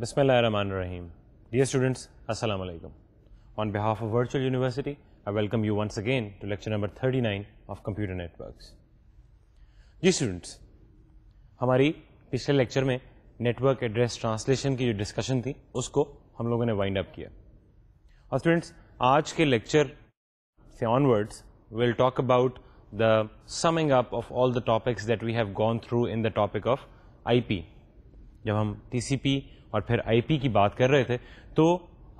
Bismillahirrahmanirrahim. Dear students, Assalamu alaikum. On behalf of Virtual University, I welcome you once again to lecture number 39 of Computer Networks. जी students हमारी पिछले lecture में network address translation की discussion thi, usko hum हम ne wind up kiya. Our students, aaj ke lecture se onwards, we'll talk about the summing up of all the topics that we have gone through in the topic of IP. Jab hum TCP, TCP, और फिर IP की बात कर रहे थे तो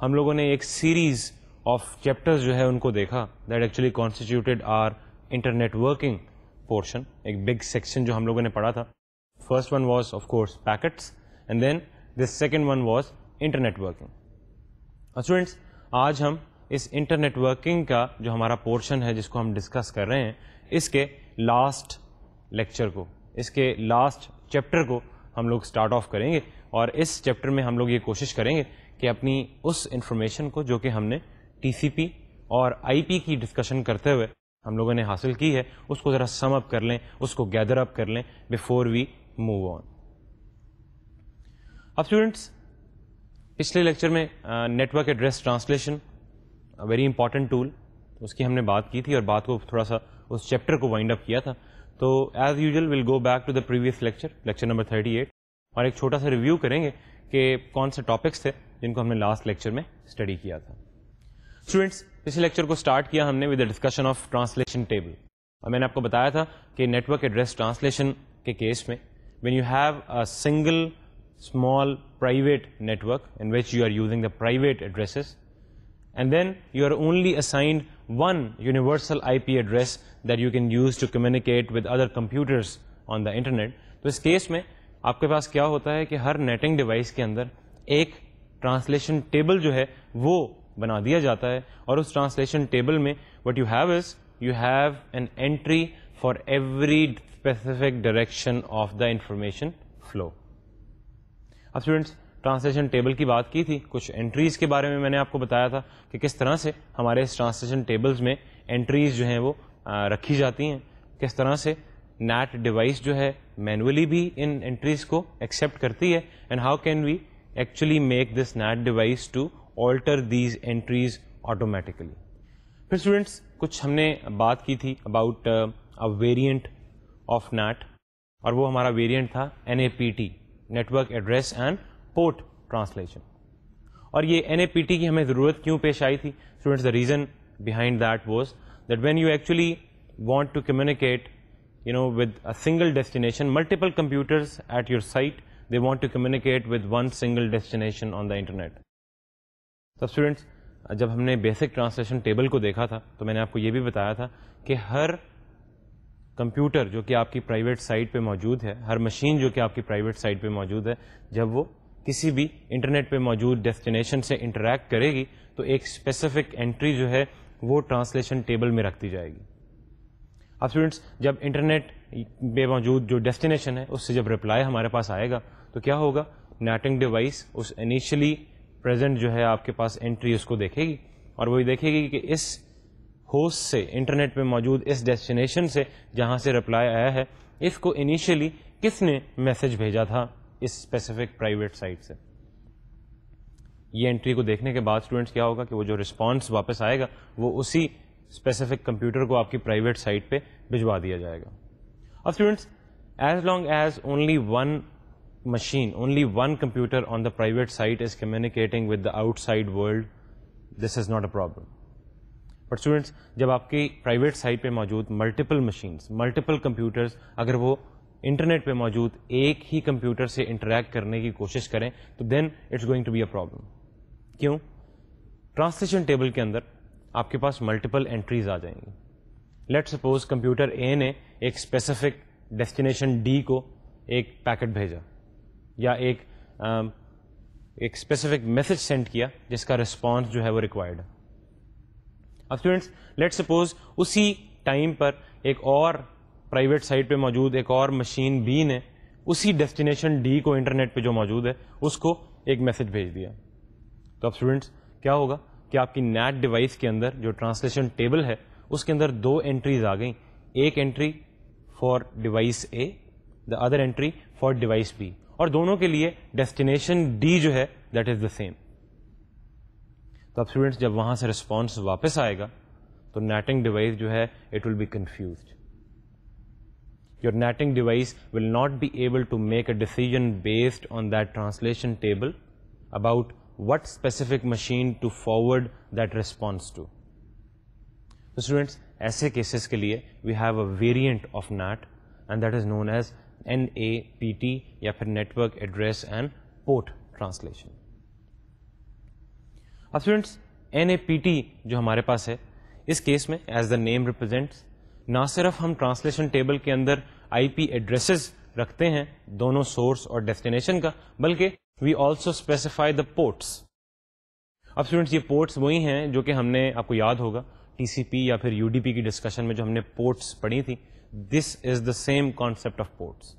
हम लोगों ने एक सीरीज़ ऑफ चैप्टर्स जो है उनको देखा that actually constituted our internet working portion एक बिग सेक्शन जो हम लोगों ने पढ़ा था first one was of course packets and then this second one was internet working students आज हम इस इंटरनेट वर्किंग का जो हमारा पोर्शन है जिसको हम डिस्कस कर रहे हैं इसके लास्ट लेक्चर को इसके लास्ट चैप्टर को हम लोग स्टार्ट ऑफ करेंगे और इस चैप्टर में हम लोग ये कोशिश करेंगे कि अपनी उस इन्फॉर्मेशन को जो कि हमने टीसीपी और आईपी की डिस्कशन करते हुए हम लोगों ने हासिल की है उसको ज़रा सम अप कर लें उसको गैदर अप कर लें बिफोर वी मूव ऑन अब स्टूडेंट्स पिछले लेक्चर में network address translation very important tool उसकी हमने बात की थी और बात को थोड़ा सा उस चैप्टर को वाइंड अप किया था तो as usual will go back to the previous lecture lecture number thirty eight और एक छोटा सा रिव्यू करेंगे कि कौन से टॉपिक्स थे जिनको हमने लास्ट लेक्चर में स्टडी किया था स्टूडेंट्स पिछले लेक्चर को स्टार्ट किया हमने with discussion of translation table और मैंने आपको बताया था कि नेटवर्क एड्रेस ट्रांसलेशन के केस में when you have a single small private network in which you are using the private addresses and then you are only assigned one universal IP address that you can use to communicate with other computers on the internet. तो इस case में आपके पास क्या होता है कि हर netting device के अंदर एक ट्रांसलेशन टेबल जो है वो बना दिया जाता है और उस ट्रांसलेशन टेबल में what you have is you have an entry for every specific direction of the information flow अब स्टूडेंट्स ट्रांसलेशन टेबल की बात की थी कुछ एंट्रीज के बारे में मैंने आपको बताया था कि किस तरह से हमारे इस ट्रांसलेशन टेबल्स में एंट्रीज जो हैं वो रखी जाती हैं किस तरह से नैट डिवाइस जो है मैनुअली भी इन एंट्रीज को एक्सेप्ट करती है and how can we actually make this NAT device to alter these entries automatically फिर स्टूडेंट्स कुछ हमने बात की थी about a variant of NAT और वो हमारा वेरिएंट था an network address and port translation और ये एन की हमें ज़रूरत क्यों पेश आई थी students the reason behind that was that when you actually want to communicate you know with a single destination multiple computers at your site they want to communicate with one single destination on the internet so students जब हमने basic translation table को देखा था तो मैंने आपको ये भी बताया था कि हर कंप्यूटर जो कि आपकी प्राइवेट साइट पे मौजूद है हर मशीन जो कि आपकी प्राइवेट साइट पे मौजूद है जब वो किसी भी इंटरनेट पे मौजूद डेस्टिनेशन से इंटरेक्ट करेगी तो एक स्पेसिफिक एंट्री जो है वो ट्रांसलेशन टेबल में रख दी जाएगी अब स्टूडेंट्स जब इंटरनेट बेमौजूद जो डेस्टिनेशन है उससे जब रिप्लाई हमारे पास आएगा तो क्या होगा नेटिंग डिवाइस उस इनिशियली प्रेजेंट जो है आपके पास एंट्री उसको देखेगी और वही देखेगी कि इस होस्ट से इंटरनेट पे मौजूद इस डेस्टिनेशन से जहाँ से रिप्लाई आया है इसको इनिशियली किसने मैसेज भेजा था इस स्पेसिफिक प्राइवेट साइट से ये एंट्री को देखने के बाद स्टूडेंट्स क्या होगा कि वो जो रिस्पॉन्स वापस आएगा वो उसी स्पेसिफिक कंप्यूटर को आपकी प्राइवेट साइट पे भिजवा दिया जाएगा अब students as long as only one machine only one computer on the private site is communicating with the outside world this is not a problem but students जब आपकी private site पे मौजूद multiple machines multiple computers अगर वो internet पे मौजूद एक ही computer से इंटरेक्ट करने की कोशिश करें तो then it's going to be a problem क्यों ट्रांसलेशन टेबल के अंदर आपके पास मल्टीपल एंट्रीज आ जाएंगी लेट सपोज कंप्यूटर ए ने एक स्पेसिफिक डेस्टिनेशन डी को एक पैकेट भेजा या एक आ, um, एक स्पेसिफिक मैसेज सेंड किया जिसका रिस्पॉन्स जो है वो रिक्वायर्ड है अब स्टूडेंट्स लेट सपोज उसी टाइम पर एक और प्राइवेट साइट पे मौजूद एक और मशीन बी ने उसी डेस्टिनेशन डी को इंटरनेट पे जो मौजूद है उसको एक मैसेज भेज दिया तो अब स्टूडेंट्स क्या होगा कि आपकी नेट डिवाइस के अंदर जो ट्रांसलेशन टेबल है उसके अंदर दो एंट्रीज आ गई एक entry for device A the other entry for device B और दोनों के लिए डेस्टिनेशन डी जो है दैट इज द सेम तो अब स्टूडेंट्स जब वहां से रिस्पॉन्स वापस आएगा तो नेटिंग डिवाइस जो है it will be confuse your netting device will not be able to make a decision based on that translation table about what specific machine to forward that response to. So students, aise cases ke liye, we have a variant of NAT and that is known as NAPT ya phir Network Address and Port Translation. अब students, NAPT जो humare paas hai, is case mein, as the name represents, na sirf hum translation table ke andar IP addresses rakhte hain, dono source और destination ka, balke we also specify the ports अब students ये ports वही हैं जो कि हमने आपको याद होगा टीसीपी या फिर यूडीपी की डिस्कशन में जो हमने पोर्ट्स पढ़ी थी this is the same concept of ports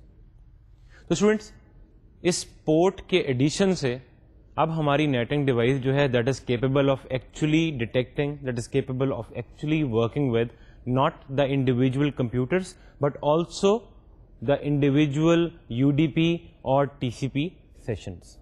तो स्टूडेंट्स इस पोर्ट के एडिशन से अब हमारी नेटिंग डिवाइस जो है that is capable of actually detecting that is capable of actually working with not the individual computers but also the individual UDP or TCP sessions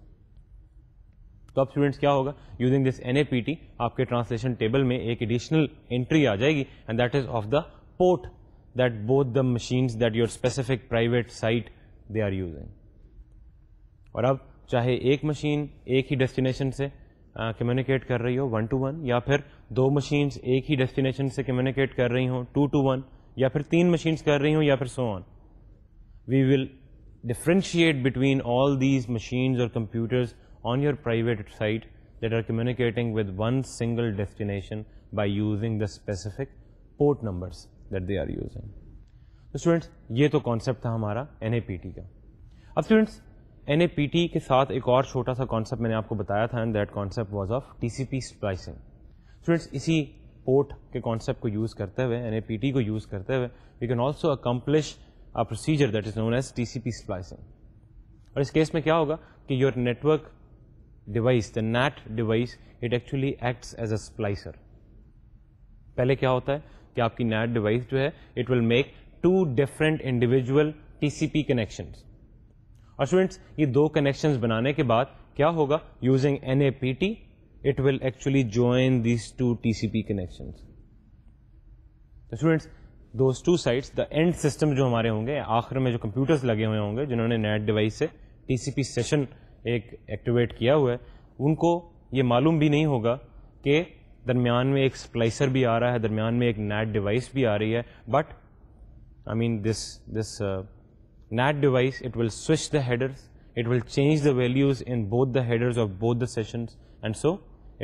तो अब स्टूडेंट्स क्या होगा यूजिंग दिस एन आपके translation table में एक additional entry आ जाएगी and that is of the port that both the machines that your specific private site they are using और अब चाहे एक मशीन एक ही डेस्टिनेशन से कम्युनिकेट uh, कर रही हो वन टू वन या फिर दो मशीन्स एक ही डेस्टिनेशन से कम्युनिकेट कर रही हो टू टू वन या फिर तीन मशीन्स कर रही हो या फिर so on we will differentiate between all these machines or computers on your private site that are communicating with one single destination by using the specific port numbers that they are using. तो students ये तो concept था हमारा N का अब students N के साथ एक और छोटा सा कॉन्सेप्ट मैंने आपको बताया था and that concept was of T C P splicing students इसी पोर्ट के कॉन्सेप्ट को यूज़ करते हुए एन को यूज़ करते हुए we can also accomplish a procedure that is known as TCP splicing. और इस केस में क्या होगा कि your network device the NAT device it actually acts as a splicer पहले क्या होता है कि आपकी नैट डिवाइस जो है it will make two different individual TCP connections और स्टूडेंट्स ये दो कनेक्शंस बनाने के बाद क्या होगा using an it will actually join these two TCP connections तो students those two sides the end system जो हमारे होंगे आखिर में जो कंप्यूटर्स लगे हुए होंगे जिन्होंने नेट डिवाइस से टीसीपी सेशन एक एक्टिवेट किया हुआ है उनको ये मालूम भी नहीं होगा कि दरमियान में एक स्प्लाइसर भी आ रहा है दरमियान में एक नेट डिवाइस भी आ रही है but I mean this this NAT device it will switch the headers it will change the values in both the headers of both the sessions and so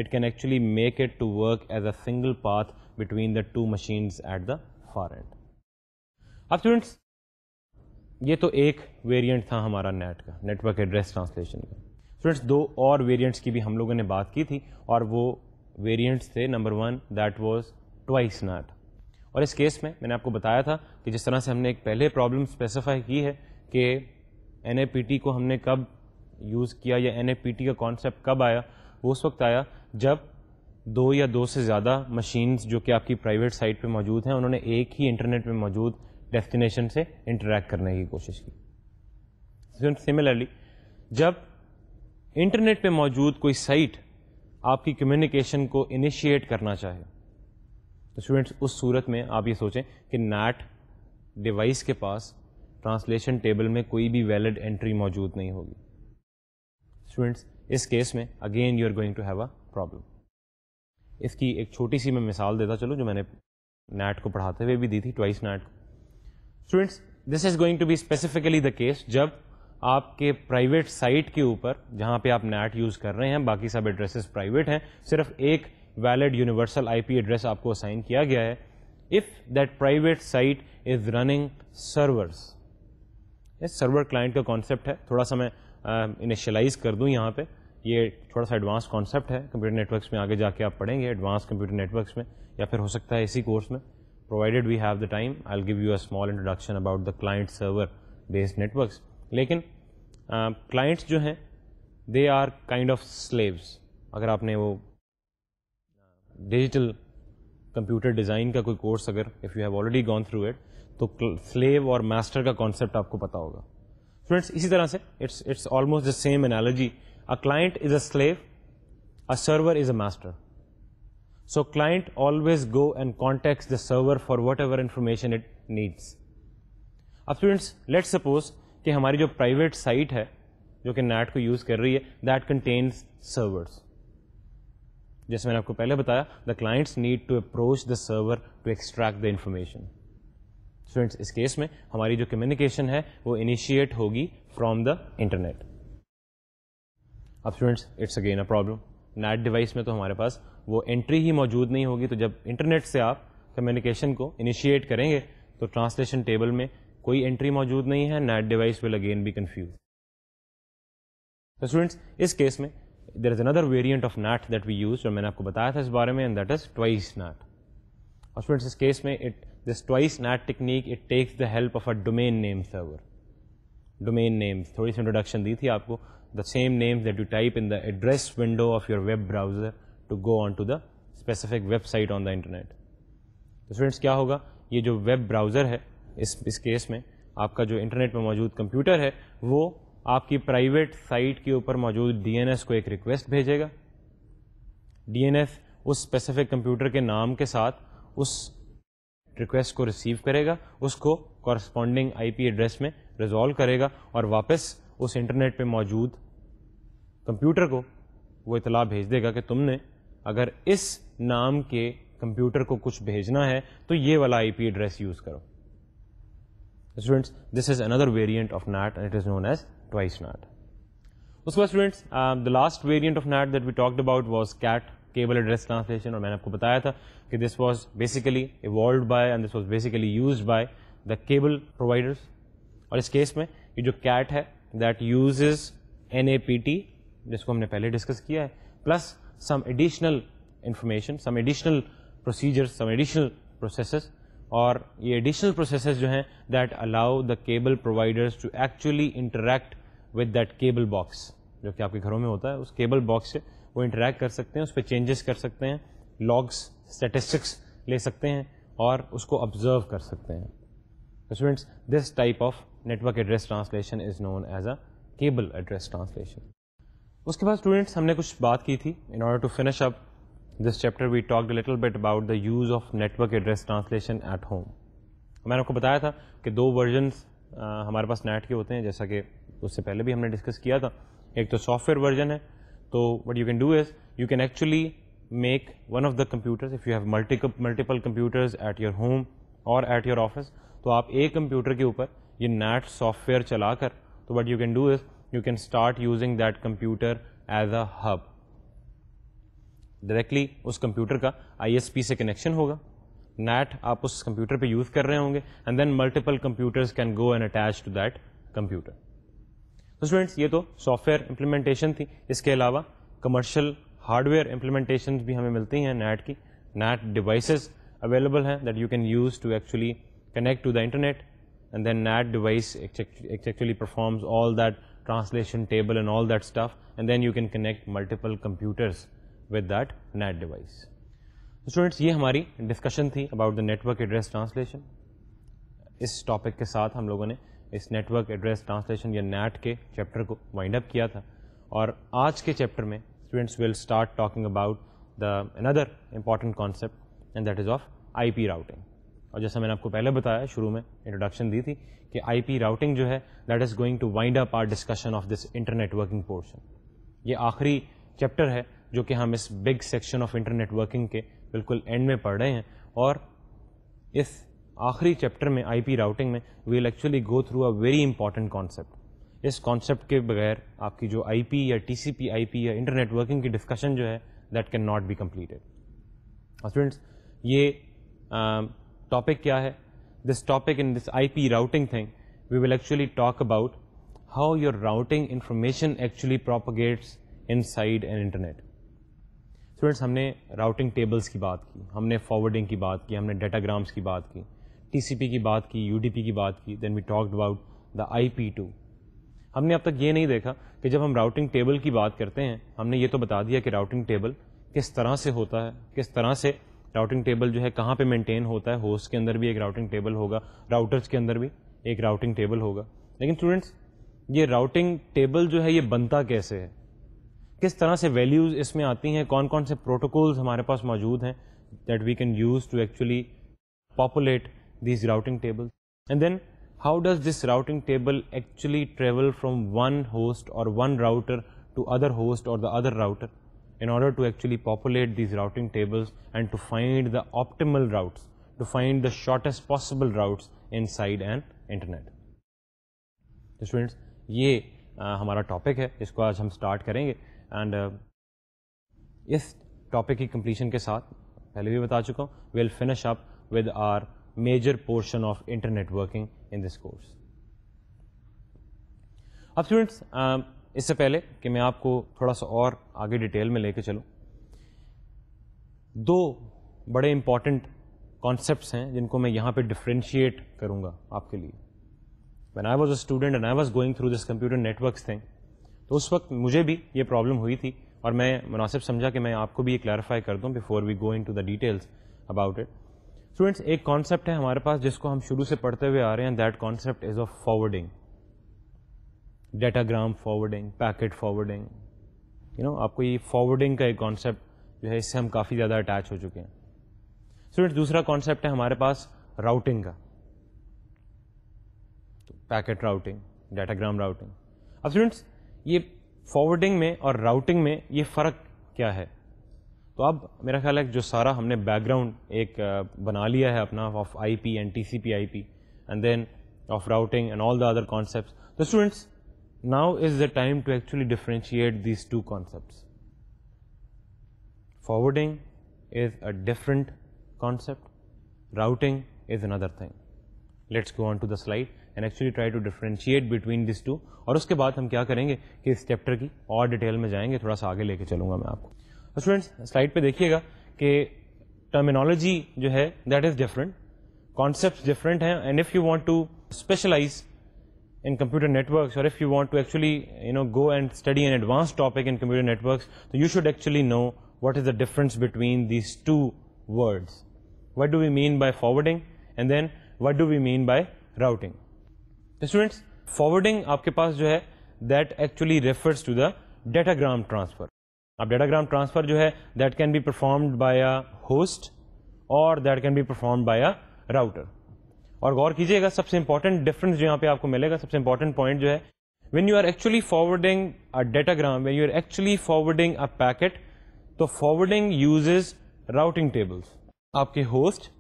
it can actually make it to work as a single path between the two machines at the far end अब students ये तो एक variant था हमारा NAT का network address translation का students दो और वेरिएंट्स की भी हम लोगों ने बात की थी और वो वेरिएंट्स थे number one that was twice NAT और इस केस में मैंने आपको बताया था कि जिस तरह से हमने एक पहले प्रॉब्लम स्पेसिफाई की है कि एन को हमने कब यूज़ किया या एन का कॉन्सेप्ट कब आया वो उस वक्त आया जब दो या दो से ज़्यादा मशीन्स जो कि आपकी प्राइवेट साइट पे मौजूद हैं उन्होंने एक ही इंटरनेट पे मौजूद डेस्टिनेशन से इंटरेक्ट करने की कोशिश की सिमिलरली जब इंटरनेट पे मौजूद कोई साइट आपकी कम्युनिकेशन को इनिशिएट करना चाहे तो स्टूडेंट्स उस सूरत में आप ये सोचें कि नैट डिवाइस के पास ट्रांसलेशन टेबल में कोई भी वैलिड एंट्री मौजूद नहीं होगी स्टूडेंट्स इस केस में again you are going to have a problem इसकी एक छोटी सी मैं मिसाल देता चलूँ जो मैंने नैट को पढ़ाते हुए भी दी थी twice NAT students this is going to be specifically the case जब आपके प्राइवेट साइट के ऊपर जहाँ पे आप नैट यूज़ कर रहे हैं बाकी सब एड्रेसेस प्राइवेट हैं सिर्फ एक valid universal I P address आपको असाइन किया गया है if that private site is running server ये सर्वर क्लाइंट का कॉन्सेप्ट है थोड़ा सा मैं इनिशलाइज कर दूँ यहाँ पे ये थोड़ा सा एडवांस कॉन्सेप्ट है कंप्यूटर नेटवर्क्स में आगे जाके आप पढ़ेंगे एडवांस कंप्यूटर नेटवर्क्स में या फिर हो सकता है इसी कोर्स में provided we have the time I give you a small introduction about the client server based networks लेकिन क्लाइंट्स uh, जो हैं they are kind of slaves अगर आपने वो डिजिटल कंप्यूटर डिज़ाइन का कोई कोर्स अगर if you have already gone through it तो स्लेव और मास्टर का कॉन्सेप्ट आपको पता होगा फ्रेंड्स इसी तरह से it's it's almost the same analogy a client is a slave, a server is a master. So client always go and contacts the server for whatever information it needs. अब students let's suppose हमारी जो private site, है जो कि NAT को use कर रही है दैट कंटेन्स सर्वर्स जैसे मैंने आपको पहले बताया the clients need to approach the server to extract the information students इस केस में हमारी जो कम्युनिकेशन है वो इनिशिएट अब students it's again a problem NAT device में तो हमारे पास वो एंट्री ही मौजूद नहीं होगी तो जब इंटरनेट से आप कम्युनिकेशन को इनिशिएट करेंगे तो ट्रांसलेशन टेबल में कोई एंट्री मौजूद नहीं है NAT device will again be confuse तो स्टूडेंट्स इस केस में there is another variant of NAT that we use और मैंने आपको बताया था इस बारे में and that is twice NAT और स्टूडेंट्स इस केस में it this twice NAT technique it takes the help of a domain name server domain names थोड़ी सी इंट्रोडक्शन दी थी आपको the same names that you type in the address window of your web browser to go on to the specific website on the internet. तो students क्या होगा ये जो web browser है इस इस केस में आपका जो इंटरनेट में मौजूद कंप्यूटर है वो आपकी प्राइवेट साइट के ऊपर मौजूद डीएनएस को एक रिक्वेस्ट भेजेगा डीएनएस उस स्पेसिफिक कंप्यूटर के नाम के साथ उस रिक्वेस्ट को रिसीव करेगा उसको कॉरस्पॉन्डिंग आईपी एड्रेस में रिजॉल्व करेगा और वापस उस इंटरनेट पे मौजूद कंप्यूटर को वो इतला भेज देगा कि तुमने अगर इस नाम के कंप्यूटर को कुछ भेजना है तो ये वाला आईपी एड्रेस यूज़ करो students this is another variant of NAT and it is known as twice NAT उसके बाद students the last variant of NAT that we talked about was CAT cable address translation और मैंने आपको बताया था कि this was basically evolve by and this was basically used by the cable providers और इस केस में ये जो कैट है that uses N A P T जिसको हमने पहले डिस्कस किया है plus some additional information some additional procedure some additional processes और ये एडिशनल प्रोसेसेस जो हैं that allow the cable providers to actually interact with that cable box जो कि आपके घरों में होता है उस केबल बॉक्स से वो इंटरेक्ट कर सकते हैं उस पर चेंजेस कर सकते हैं लॉग्स स्टेटिस्टिक्स ले सकते हैं और उसको ऑब्जर्व कर सकते हैं students this type of network address translation is known as a cable address translation. उसके बाद स्टूडेंट्स हमने कुछ बात की थी in order to finish up this chapter we talked little bit about the use of network address translation at home मैंने आपको बताया था कि दो वर्जन्स हमारे पास नेट के होते हैं जैसा कि उससे पहले भी हमने डिस्कस किया था एक तो सॉफ्टवेयर वर्जन है तो what you can do is you can actually make one of the computers if you have multi multiple computers at your home और एट योर ऑफिस तो आप एक कंप्यूटर के ऊपर ये नेट सॉफ्टवेयर चला कर तो what you can do is you can start using that computer as a hub. Directly उस कंप्यूटर का आईएसपी से कनेक्शन होगा नेट आप उस कंप्यूटर पे यूज़ कर रहे होंगे and then multiple computers can go and attach to that computer तो स्टूडेंट्स ये तो सॉफ्टवेयर इम्प्लीमेंटेशन थी इसके अलावा कमर्शियल हार्डवेयर इम्प्लीमेंटेशन भी हमें मिलती हैं नेट की नेट डिवाइसेस अवेलेबल हैं that you can use to actually connect to the internet and then NAT device actually performs all that translation table and all that stuff and then you can connect multiple computers with that NAT device. So students ये हमारी discussion थी about the network address translation. इस topic के साथ हम लोगों ने इस network address translation या NAT के chapter को wind up किया था और आज के chapter में students will start talking about the another important concept and that is of IP routing. और जैसा मैंने आपको पहले बताया शुरू में इंट्रोडक्शन दी थी कि आईपी राउटिंग जो है that is going to wind up our discussion of this internet working portion ये आखिरी चैप्टर है जो कि हम इस big section of internetworking के बिल्कुल एंड में पढ़ रहे हैं और इस आखिरी चैप्टर में आईपी राउटिंग में we'll actually go through a very important concept इस कॉन्सेप्ट के बगैर आपकी जो आईपी या टीसीपी आईपी या इंटरनेट वर्किंग की डिस्कशन जो है that can not be completed students ये uh, टॉपिक क्या है this topic in this I P routing thing we will actually talk about how your routing information actually propagates inside an internet students हमने routing tables की बात की हमने forwarding की बात की हमने डाटाग्राम्स की बात की टीसीपी की बात की यूडीपी की बात की then we talked about the I P too हमने अब तक ये नहीं देखा कि जब हम राउटिंग टेबल की बात करते हैं हमने ये तो बता दिया कि राउटिंग टेबल किस तरह से होता है किस तरह से राउटिंग टेबल जो है कहाँ पे मेंटेन होता है होस्ट के अंदर भी एक राउटिंग टेबल होगा राउटर्स के अंदर भी एक राउटिंग टेबल होगा लेकिन स्टूडेंट्स ये राउटिंग टेबल जो है ये बनता कैसे है किस तरह से वैल्यूज़ इसमें आती हैं कौन कौन से प्रोटोकॉल्स हमारे पास मौजूद हैं that we can use to actually populate these routing tables and then how does this routing table actually travel from one host or one router to other host or the other router in order to actually populate these routing tables and to find the optimal routes, to find the shortest possible routes inside an internet. So students, uh, this uh, is our topic. We will start this today. And with uh, this topic of completion, I have told you, we will finish up with our major portion of internet working in this course. Now students, um, इससे पहले कि मैं आपको थोड़ा सा और आगे detail में लेके चलूँ दो बड़े इम्पॉर्टेंट कॉन्सेप्ट्स हैं जिनको मैं यहाँ पे डिफ्रेंशिएट करूँगा आपके लिए when I was a student and I was going through this computer networks thing तो उस वक्त मुझे भी ये प्रॉब्लम हुई थी और मैं मुनासिब समझा कि मैं आपको भी ये क्लैरिफाई कर दूँ before we go into the details about it students एक कॉन्सेप्ट है हमारे पास जिसको हम शुरू से पढ़ते हुए आ रहे हैं that concept is of forwarding datagram forwarding packet forwarding you know आपको ये फॉरवर्डिंग का एक कॉन्सेप्ट जो है इससे हम काफ़ी ज़्यादा अटैच हो चुके हैं स्टूडेंट दूसरा कॉन्सेप्ट है हमारे पास राउटिंग का तो पैकेट राउटिंग डाटाग्राम राउटिंग अब स्टूडेंट्स ये फॉरवर्डिंग में और राउटिंग में ये फ़र्क क्या है तो अब मेरा ख्याल है जो सारा हमने बैकग्राउंड एक बना लिया है अपना of I P and T C P I P and then of routing and all the other concept तो students now is the time to actually differentiate these two concepts. Forwarding is a different concept. Routing is another thing. Let's go on to the slide and actually try to differentiate between these two. And after that, what will we do? go into more detail in this chapter. I will take a little bit further. Uh, students, slide pe dekhiye ga terminology jo hai, that is different. Concepts different and if you want to specialize in computer networks or if you want to actually you know go and study an advanced topic in computer networks so you should actually know what is the difference between these two words what do we mean by forwarding and then what do we mean by routing students forwarding aapke paas jo hai that actually refers to the datagram transfer ab datagram transfer jo hai that can be performed by a host or that can be performed by a router और गौर कीजिएगा सबसे important difference जो यहाँ पे आपको मिलेगा सबसे important point जो है when you are actually forwarding a datagram when you are actually forwarding a packet तो फॉरवर्डिंग यूजेज राउटिंग टेबल्स आपके होस्ट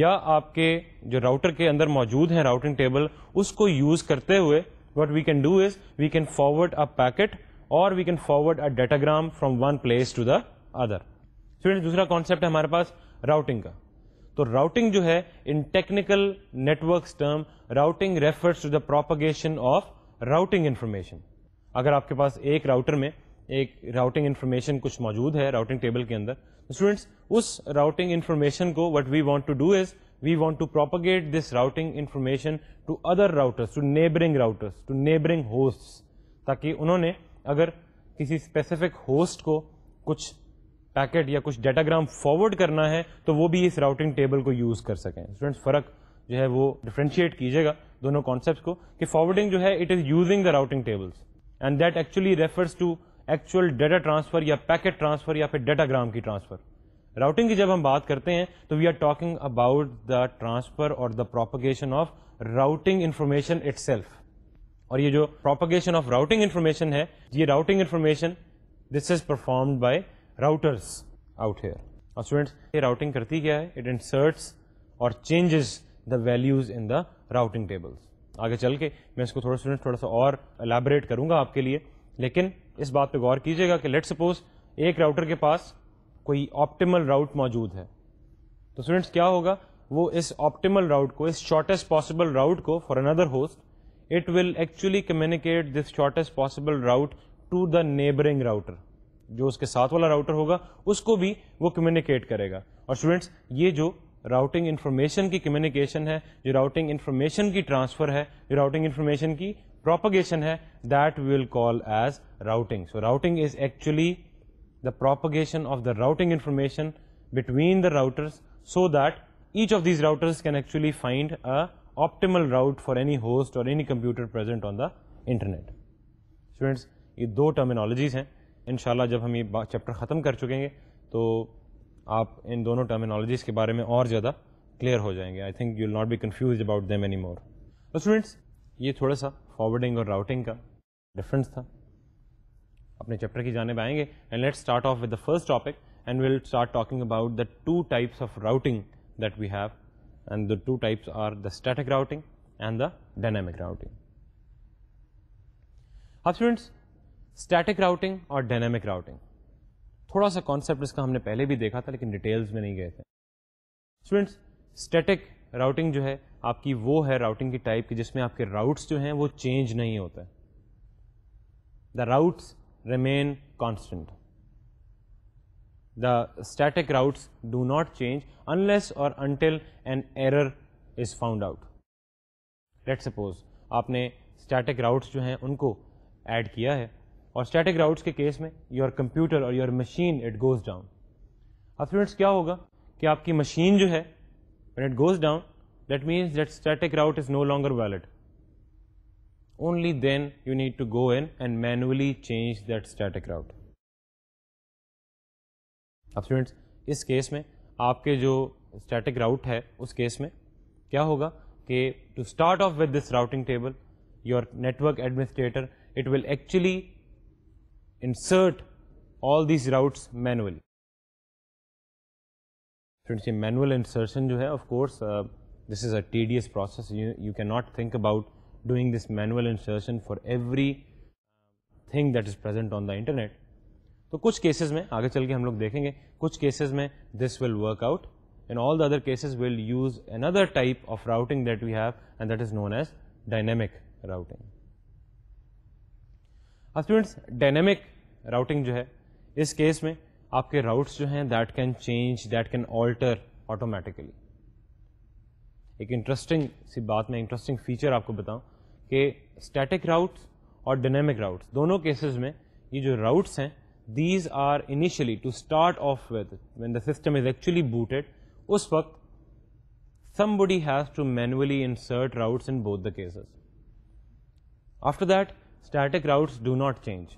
या आपके जो राउटर के अंदर मौजूद हैं राउटिंग टेबल उसको यूज करते हुए what we can do is we can forward a packet और we can forward a datagram from one place to the other student दूसरा कॉन्सेप्ट है हमारे पास राउटिंग का तो राउटिंग जो है in technical network term routing refers to the propagation of routing information अगर आपके पास एक राउटर में एक राउटिंग इन्फॉर्मेशन कुछ मौजूद है राउटिंग टेबल के अंदर स्टूडेंट्स तो उस राउटिंग इन्फॉर्मेशन को what we want to do is we want to propagate this routing information to other routers to neighbouring routers to neighbouring host ताकि उन्होंने अगर किसी स्पेसिफिक होस्ट को कुछ पैकेट या कुछ डाटाग्राम फॉरवर्ड करना है तो वो भी इस राउटिंग टेबल को यूज़ कर सकें स्टूडेंट्स फ़र्क जो है वो डिफ्रेंशिएट कीजिएगा दोनों कॉन्सेप्ट को कि फॉरवर्डिंग जो है it is using the routing tables and that actually refers to actual data transfer या पैकेट ट्रांसफ़र या फिर डाटाग्राम की ट्रांसफ़र राउटिंग की जब हम बात करते हैं तो we are talking about the transfer और the propagation of routing information it और ये जो प्रोपोगेशन ऑफ राउटिंग इन्फॉर्मेशन है ये routing information this is performed by routers out here. Now students, ये routing करती क्या है? It inserts or changes the values in the routing tables. आगे चल के मैं इसको थोड़ा स्टूडेंट थोड़ा सा और एलाबरेट करूंगा आपके लिए लेकिन इस बात पे गौर कीजिएगा कि लेट सपोज एक राउटर के पास कोई ऑप्टिमल राउट मौजूद है तो स्टूडेंट्स क्या होगा वो इस ऑप्टिमल राउट को इस शॉर्टेस्ट पॉसिबल राउट को for another host it will actually communicate this shortest possible route to the neighbouring router जो उसके साथ वाला राउटर होगा उसको भी वो कम्युनिकेट करेगा और स्टूडेंट्स ये जो राउटिंग इन्फॉर्मेशन की कम्युनिकेशन है जो राउटिंग इन्फॉर्मेशन की ट्रांसफर है जो राउटिंग इन्फॉर्मेशन की propagation hai that we will call as routing so routing is actually the propagation of the routing information between the routers so that each of these routers can actually find a optimal route for any host or any computer present on the internet students ye do terminologies hain इन जब हम ये chapter ख़त्म कर चुकेंगे तो आप इन दोनों terminologies के बारे में और ज़्यादा क्लियर हो जाएंगे I think you will not be confuse about them anymore तो स्टूडेंट्स ये थोड़ा सा फॉरवर्डिंग और राउटिंग का डिफरेंस था अपने चैप्टर की जानब आएंगे and let's start off with the first topic and will start talking about the two types of routing that we have and the two types are the static routing and the dynamic routing. Now students, static routing और dynamic routing थोड़ा सा concept इसका हमने पहले भी देखा था लेकिन डिटेल्स में नहीं गए थे स्टूडेंट्स स्टैटिक राउटिंग जो है आपकी वो है राउटिंग की टाइप की जिसमें आपके राउट्स जो हैं वो चेंज नहीं होते the routes remain constant the static routes do not change unless or until an error is found out. Let's suppose आपने static routes जो हैं उनको add किया है और स्टैटिक राउट्स के केस में योर कंप्यूटर और your machine it goes down अब स्टूडेंट्स क्या होगा कि आपकी मशीन जो है when it goes down that means that static route is no longer valid only then you need to go in and manually change that static route अब students इस case में आपके जो स्टैटिक राउट है उस केस में क्या होगा कि to start off with this routing table your network administrator it will actually insert all these routes manually. Since so, manual insertion jo hai, of course uh, this is a tedious process you, you cannot think about doing this manual insertion for every thing that is present on the internet. तो कुछ cases में आगे चल के हम लोग देखेंगे कुछ cases में this will work out in all the other cases we'll use another type of routing that we have and that is known as dynamic routing. अब स्टूडेंट्स डायनेमिक राउटिंग जो है इस केस में आपके राउट्स जो हैं that can change that can alter automatically एक interesting सी बात मैं इंटरेस्टिंग फीचर आपको बताऊं कि स्टैटिक राउट्स और डायनेमिक राउट्स दोनों केसेस में ये जो राउट्स हैं these are initially to start off with when the system is actually booted उस वक्त somebody has to manually insert routes in both the cases. After that, static routes do not change.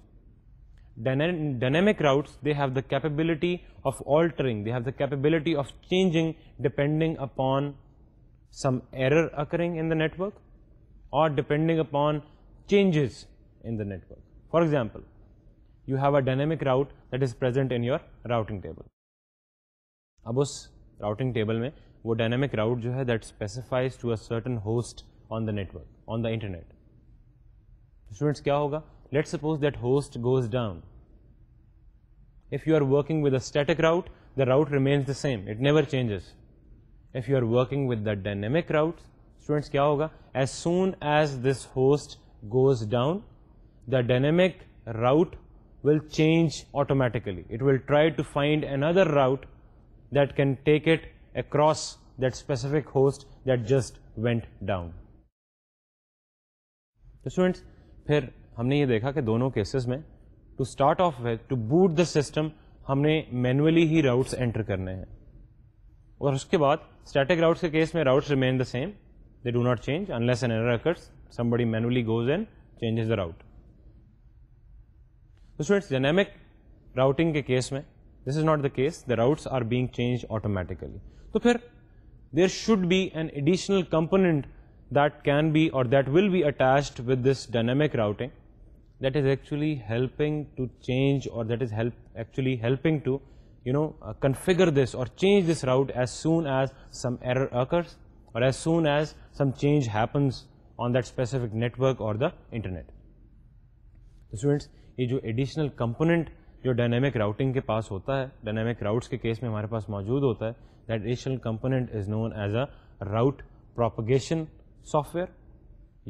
dynamic routes, they have the capability of altering, they have the capability of changing depending upon some error occurring in the network or depending upon changes in the network. For example, you have a dynamic route that is present in your routing table. अब उस routing table में वो dynamic route जो है that specifies to a certain host on the network, on the internet. Students क्या Let's suppose that host goes down. if you are working with a static route the route remains the same it never changes if you are working with the dynamic route students kya hoga as soon as this host goes down the dynamic route will change automatically it will try to find another route that can take it across that specific host that just went down students फिर हमने ये देखा कि दोनों cases में to start off with to boot the system हमने manually ही routes enter करने हैं और उसके बाद स्टैटिक राउट्स के केस में routes remain the same they do not change unless an error occurs somebody manually goes and changes the route. So students, dynamic routing के केस में this is not the case. The routes are being changed automatically. तो फिर there should be an additional component that can be or that will be attached with this dynamic routing that is actually helping to change or that is help actually helping to you know uh, configure this or change this route as soon as some error occurs or as soon as some change happens on that specific network or the internet the students ye jo additional component jo dynamic routing ke paas hota hai dynamic routes ke case mein hamare paas maujood hota hai that additional component is known as a route propagation software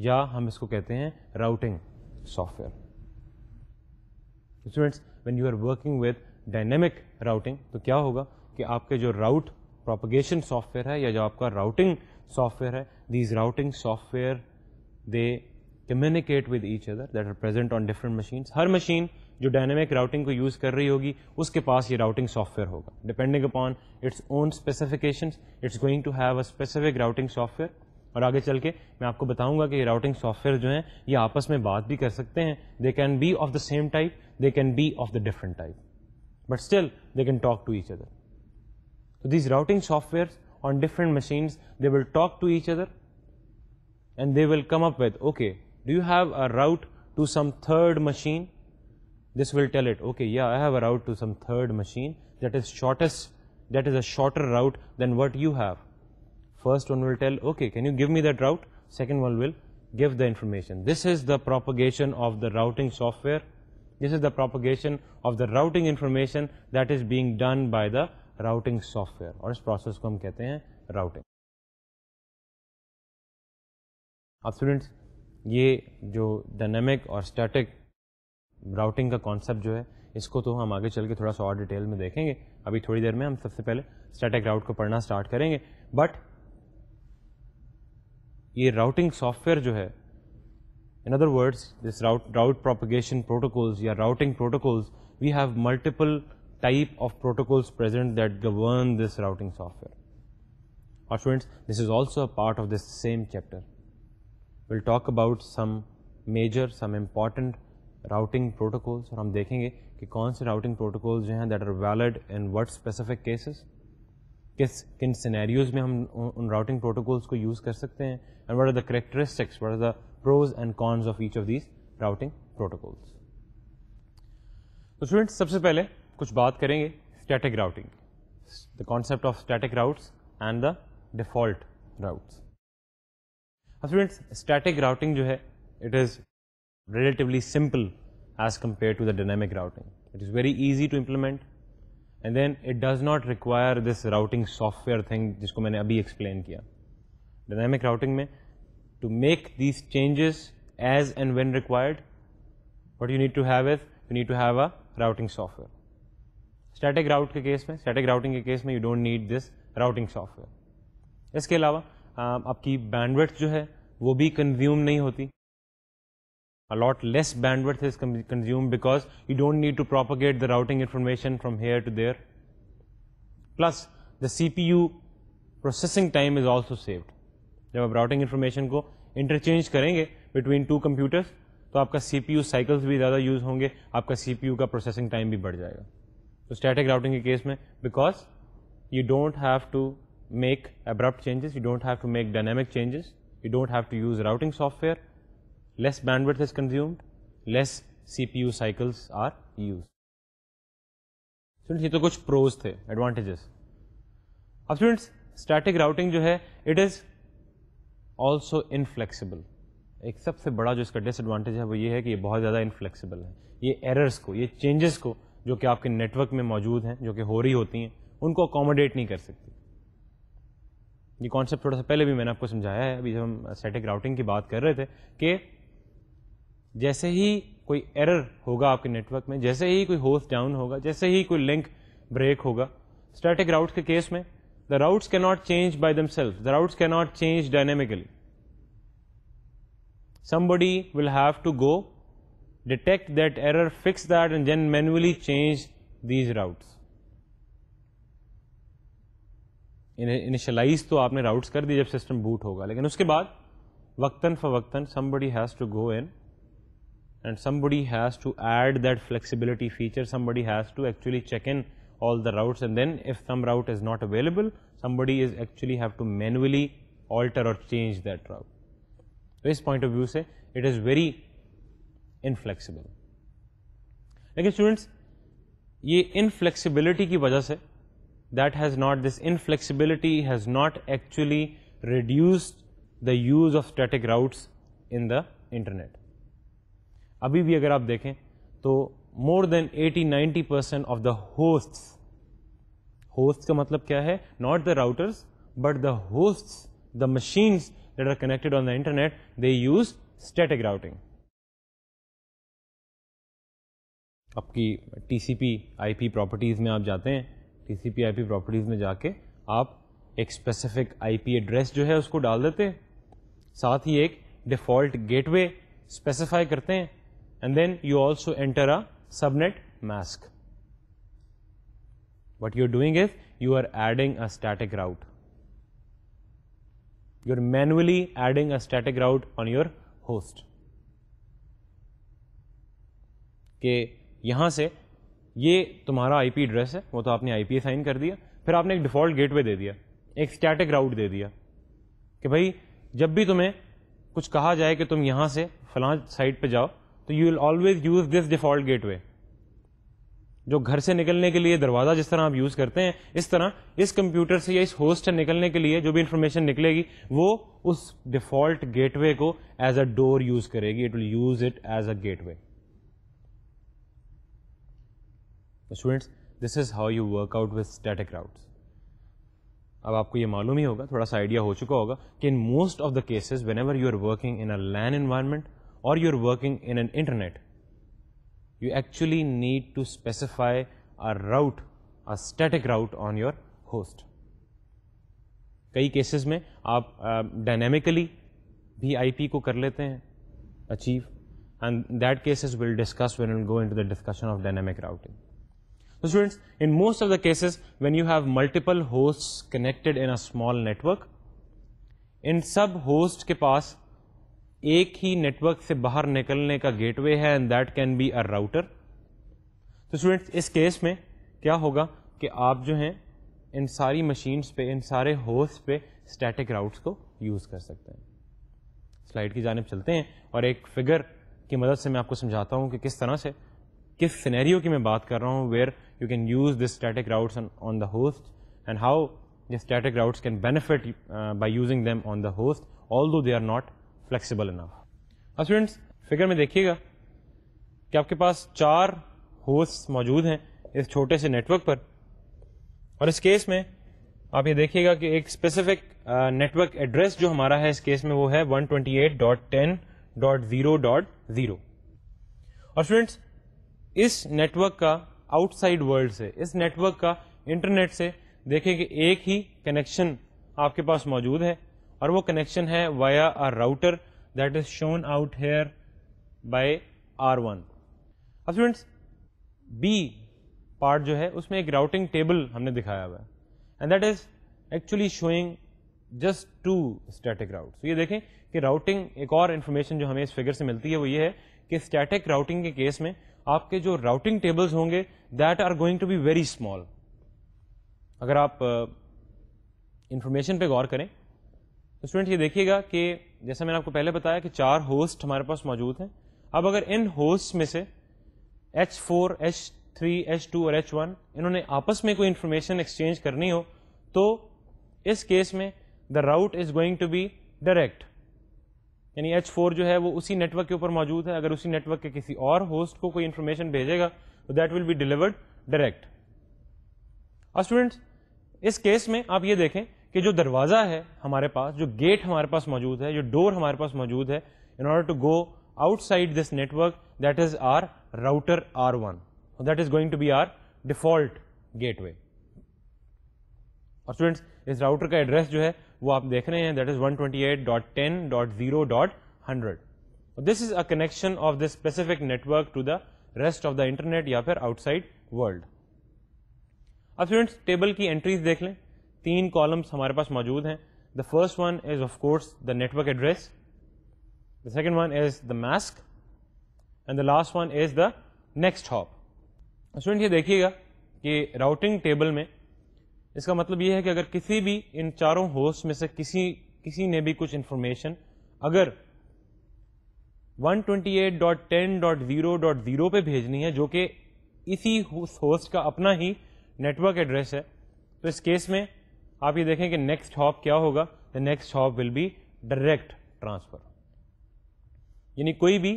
या हम इसको कहते हैं routing software students when you are working with dynamic routing तो क्या होगा कि आपके जो राउट प्रोपगेशन सॉफ्टवेयर है या जो आपका राउटिंग सॉफ्टवेयर है these routing software they communicate with each other that are present on different machines हर मशीन जो डायनेमिक राउटिंग को यूज़ कर रही होगी उसके पास ये राउटिंग सॉफ्टवेयर होगा depending upon its own specifications it's going to have a specific routing software और आगे चल के मैं आपको बताऊंगा कि राउटिंग सॉफ्टवेयर जो हैं ये आपस में बात भी कर सकते हैं they can be of the same type they can be of the different type but still they can talk to each other तो these routing software on different machines they will talk to each other and they will come up with okay do you have a route to some third machine this will tell it okay yeah i have a route to some third machine that is shortest that is a shorter route than what you have First one will tell, okay, can you give me that route? Second one will give the information. This is the propagation of the routing software. This is the propagation of the routing information that is being done by the routing software. Or this process को हम कहते हैं routing. अब students ये जो dynamic और static routing का concept जो है इसको तो हम आगे चल के थोड़ा सा और डिटेल में देखेंगे अभी थोड़ी देर में हम सबसे पहले स्टैटिक राउट को पढ़ना स्टार्ट करेंगे बट ये राउटिंग सॉफ्टवेयर जो है in other words this route route propagation protocols या routing protocols we have multiple type of protocols present that govern this routing software. Our students, this is also a part of this same chapter. We will talk about some major, some important routing protocols और हम देखेंगे कि कौन से routing protocols जो हैं that are valid in what specific cases. किस किन सिनेरियोज में हम उन राउटिंग प्रोटोकॉल्स को यूज़ कर सकते हैं and what are the characteristics what are the pros and cons of each of these routing protocols तो स्टूडेंट्स सबसे पहले कुछ बात करेंगे static routing the concept of static routes and the default routes अब स्टूडेंट्स स्टैटिक राउटिंग जो है it is relatively simple as compared to the dynamic routing. It is very easy to implement and then it does not require this routing software thing जिसको मैंने अभी explain किया dynamic routing में to make these changes as and when required what you need to have is you need to have a routing software static route के case में static routing के case में you don't need this routing software इसके अलावा um, आपकी bandwidth जो है वो भी कंज्यूम नहीं होती a lot less bandwidth is consumed because you don't need to propagate the routing information from here to there. Plus, the CPU processing time is also saved. जब आप routing information go interchange करेंगे between two computers, तो आपका CPU cycles भी ज़्यादा use होंगे, आपका CPU का processing time भी बढ़ So, static routing case because you don't have to make abrupt changes, you don't have to make dynamic changes, you don't have to use routing software, less bandwidth is consumed, less CPU cycles are used. Students ये तो कुछ pros थे advantages अब students static routing जो है it is also inflexible एक सबसे बड़ा जो इसका डिसएडवांटेज है वो ये है कि ये बहुत ज़्यादा इनफ्लेक्सिबल है ये एरर्स को ये चेंजेस को जो कि आपके नेटवर्क में मौजूद हैं जो कि हो रही होती हैं उनको अकोमोडेट नहीं कर सकती ये कॉन्सेप्ट थोड़ा सा पहले भी मैंने आपको समझाया है अभी जब हम स्टैटिक राउटिंग की बात कर रहे थे कि जैसे ही कोई एरर होगा आपके नेटवर्क में जैसे ही कोई होस्ट डाउन होगा जैसे ही कोई लिंक ब्रेक होगा स्टैटिक राउट के केस में the routes can not change by themselves the routes can not change dynamically somebody will have to go detect that error fix that and then manually change these routes initialize तो आपने routes कर दिए जब system boot होगा लेकिन उसके बाद वक्तन फवक्तन somebody has to go and and somebody has to add that flexibility feature somebody has to actually check in all the routes and then if some route is not available somebody is actually have to manually alter or change that route. So, point of view say it is very inflexible. Okay, students ये inflexibility की that has not this inflexibility has not actually reduced the use of static routes in the internet. अभी भी अगर आप देखें तो more than 80-90 percent of the host host का मतलब क्या है not the routers but the host the machines that are connected on the internet, they use static routing. आपकी TCP IP properties में आप जाते हैं TCP IP properties में जाके आप एक स्पेसिफिक IP एड्रेस जो है उसको डाल देते हैं साथ ही एक डिफ़ॉल्ट गेटवे स्पेसिफाई करते हैं and then you also enter a subnet mask. What you're doing is you are adding a static route. You're manually adding a static route on your host. कि यहाँ से ये तुम्हारा आईपी एड्रेस है वो तो आपने आईपी असाइन कर दिया फिर आपने एक डिफ़ॉल्ट गेटवे दे दिया एक स्टैटिक राउट दे दिया कि भाई जब भी तुम्हें कुछ कहा जाए कि तुम यहाँ से फलां साइट पे जाओ तो you will always use this default gateway जो घर से निकलने के लिए दरवाज़ा जिस तरह आप यूज़ करते हैं इस तरह इस कंप्यूटर से या इस होस्ट से निकलने के लिए जो भी इंफॉर्मेशन निकलेगी वो उस डिफॉल्ट गेटवे को एज अ डोर यूज़ करेगी it will use it as a gateway students this is how you work out with static routes अब आपको ये मालूम ही होगा थोड़ा सा आइडिया हो चुका होगा कि in most of the cases whenever you are working in a LAN environment or you're working in an internet, you actually need to specify a route, a static route on your host. कई cases में आप um, dynamically भी IP को कर लेते हैं achieve and that cases we'll discuss when we'll go into the discussion of dynamic routing. So students, in most of the cases, when you have multiple hosts connected in a small network, in sub host के पास एक ही network से बाहर निकलने का gateway है and that can be a router तो students इस case में क्या होगा कि आप जो हैं इन सारी मशीन्स पे इन सारे होस्ट पे स्टैटिक राउट्स को यूज़ कर सकते हैं स्लाइड की जानब चलते हैं और एक फिगर की मदद से मैं आपको समझाता हूँ कि किस तरह से किस सिनेरियो की मैं बात कर रहा हूँ where you can use this static routes on the host and how the static routes can benefit uh, by using them on the host although they are not flexible enough अब students figure में देखिएगा कि आपके पास चार host मौजूद हैं इस छोटे से नेटवर्क पर और इस केस में आप ये देखिएगा कि एक स्पेसिफिक नेटवर्क एड्रेस जो हमारा है इस केस में वो है 128.10.0.0 और स्टूडेंट्स इस नेटवर्क का आउटसाइड वर्ल्ड से इस नेटवर्क का इंटरनेट से देखें कि एक ही कनेक्शन आपके पास मौजूद है और वो कनेक्शन है via a router that is shown out here by R one अब स्टूडेंट्स बी पार्ट जो है उसमें एक राउटिंग टेबल हमने दिखाया हुआ है and that is actually showing just two static route ये देखें कि राउटिंग एक और इन्फॉर्मेशन जो हमें इस फिगर से मिलती है वो ये है कि स्टैटिक राउटिंग के केस में आपके जो राउटिंग टेबल्स होंगे that are going to be very small अगर आप इंफॉर्मेशन uh, पे गौर करें तो स्टूडेंट ये देखिएगा कि जैसा मैंने आपको पहले बताया कि चार होस्ट हमारे पास मौजूद हैं अब अगर इन होस्ट में से H4, H3, H2 और H1 इन्होंने आपस में कोई इन्फॉर्मेशन एक्सचेंज करनी हो तो इस केस में the route is going to be direct यानी H4 जो है वो उसी नेटवर्क के ऊपर मौजूद है अगर उसी नेटवर्क के किसी और होस्ट को कोई इन्फॉर्मेशन भेजेगा तो that will be delivered direct और स्टूडेंट्स इस केस में आप ये देखें कि जो दरवाज़ा है हमारे पास जो गेट हमारे पास मौजूद है जो डोर हमारे पास मौजूद है in order to go outside this network that is our router R one that is going to be our default gateway और स्टूडेंट्स इस राउटर का एड्रेस जो है वो आप देख रहे हैं that is 128.10.0.100 this is a connection of this specific network to the rest of the internet या फिर आउटसाइड वर्ल्ड अब स्टूडेंट्स टेबल की एंट्रीज देख लें तीन कॉलम्स हमारे पास मौजूद हैं the first one is of course the network address the second one is the mask and the last one is the next hop students ये देखिएगा कि राउटिंग टेबल में इसका मतलब ये है कि अगर किसी भी इन चारों होस्ट में से किसी किसी ने भी कुछ इन्फॉर्मेशन अगर 128.10.0.0 पे भेजनी है जो कि इसी होस्ट का अपना ही नेटवर्क एड्रेस है तो इस केस में आप ये देखें कि नेक्स्ट हॉप क्या होगा the next hop will be direct transfer यानी कोई भी